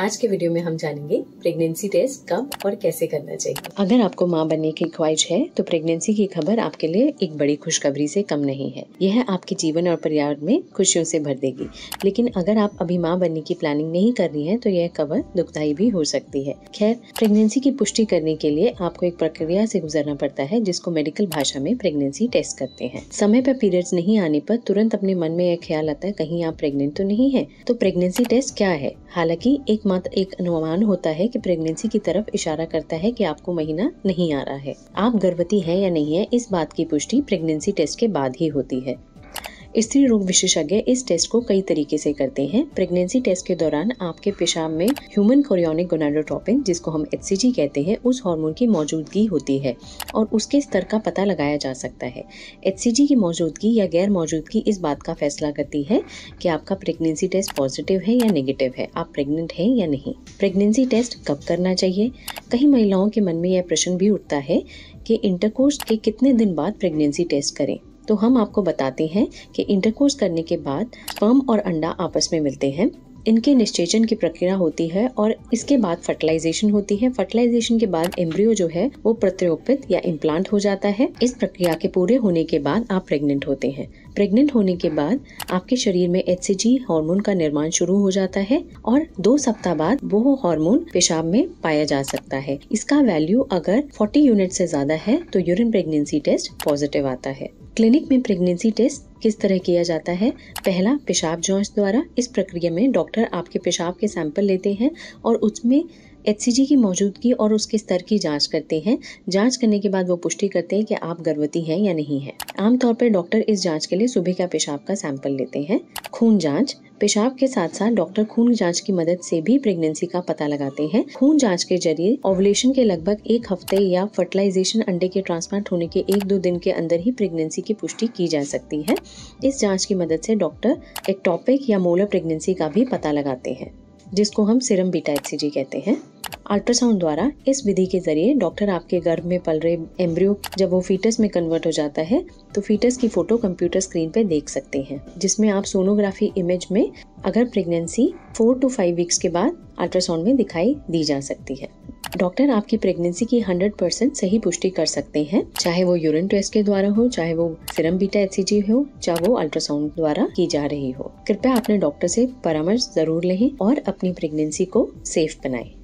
आज के वीडियो में हम जानेंगे प्रेगनेंसी टेस्ट कब और कैसे करना चाहिए अगर आपको माँ बनने की ख्वाहिश है तो प्रेगनेंसी की खबर आपके लिए एक बड़ी खुशखबरी से कम नहीं है यह आपके जीवन और परिवार में खुशियों से भर देगी लेकिन अगर आप अभी माँ बनने की प्लानिंग नहीं कर रही है तो यह खबर दुखदायी भी हो सकती है खैर प्रेगनेंसी की पुष्टि करने के लिए आपको एक प्रक्रिया ऐसी गुजरना पड़ता है जिसको मेडिकल भाषा में प्रेगनेंसी टेस्ट करते हैं समय पर पीरियड्स नहीं आने पर तुरंत अपने मन में यह ख्याल आता है कहीं आप प्रेगनेंट तो नहीं है तो प्रेगनेंसी टेस्ट क्या है हालांकि एक एकमात्र एक अनुमान होता है कि प्रेगनेंसी की तरफ इशारा करता है कि आपको महीना नहीं आ रहा है आप गर्भवती हैं या नहीं है इस बात की पुष्टि प्रेगनेंसी टेस्ट के बाद ही होती है स्त्री रोग विशेषज्ञ इस टेस्ट को कई तरीके से करते हैं प्रेगनेंसी टेस्ट के दौरान आपके पेशाब में ह्यूमन कोरियोनिक गोनाडोट्रोपिन जिसको हम एच कहते हैं उस हार्मोन की मौजूदगी होती है और उसके स्तर का पता लगाया जा सकता है एच की मौजूदगी या गैर मौजूदगी इस बात का फैसला करती है कि आपका प्रेगनेंसी टेस्ट पॉजिटिव है या नेगेटिव है आप प्रेगनेंट हैं या नहीं प्रेगनेंसी टेस्ट कब करना चाहिए कई महिलाओं के मन में यह प्रश्न भी उठता है कि इंटरकोर्स के कितने दिन बाद प्रेगनेंसी टेस्ट करें तो हम आपको बताते हैं कि इंटरकोर्स करने के बाद पम और अंडा आपस में मिलते हैं इनके निश्चेचन की प्रक्रिया होती है और इसके बाद फर्टिलाइजेशन होती है फर्टिलाइजेशन के बाद एम्ब्रियो जो है वो प्रत्योपित या इम्प्लांट हो जाता है इस प्रक्रिया के पूरे होने के बाद आप प्रेग्नेंट होते हैं प्रेग्नेंट होने के बाद आपके शरीर में एच हार्मोन का निर्माण शुरू हो जाता है और दो सप्ताह बाद वो हार्मोन पेशाब में पाया जा सकता है इसका वैल्यू अगर 40 यूनिट से ज्यादा है तो यूरिन प्रेगनेंसी टेस्ट पॉजिटिव आता है क्लिनिक में प्रेगनेंसी टेस्ट किस तरह किया जाता है पहला पेशाब जांच द्वारा इस प्रक्रिया में डॉक्टर आपके पेशाब के सैंपल लेते हैं और उसमें एच की मौजूदगी और उसके स्तर की जाँच करते हैं जाँच करने के बाद वो पुष्टि करते हैं कि आप गर्भवती हैं या नहीं है आमतौर पर डॉक्टर इस जाँच के लिए सुबह का पेशाब का सैंपल लेते हैं खून जांच पेशाब के साथ साथ डॉक्टर खून जांच की मदद से भी प्रेगनेंसी का पता लगाते हैं खून जांच के जरिए ओवलेशन के लगभग एक हफ्ते या फर्टिलाइजेशन अंडे के ट्रांसप्लांट होने के एक दो दिन के अंदर ही प्रेगनेंसी की पुष्टि की जा सकती है इस जांच की मदद से डॉक्टर एक्टॉपिक या मोलर प्रेगनेंसी का भी पता लगाते हैं जिसको हम सिरम बीटा एच कहते हैं अल्ट्रासाउंड द्वारा इस विधि के जरिए डॉक्टर आपके गर्भ में पल रहे एम्ब्रियो जब वो फीटस में कन्वर्ट हो जाता है तो फीटस की फोटो कंप्यूटर स्क्रीन पे देख सकते हैं जिसमें आप सोनोग्राफी इमेज में अगर pregnancy four to five weeks के बाद अल्ट्रासाउंड में दिखाई दी जा सकती है डॉक्टर आपकी प्रेगनेंसी की 100 परसेंट सही पुष्टि कर सकते हैं चाहे वो यूरिन टेस्ट के द्वारा हो चाहे वो सिरम बीटा एसीजी हो चाहे वो अल्ट्रासाउंड द्वारा की जा रही हो कृपया अपने डॉक्टर से परामर्श जरूर लें और अपनी प्रेगनेंसी को सेफ बनाएं।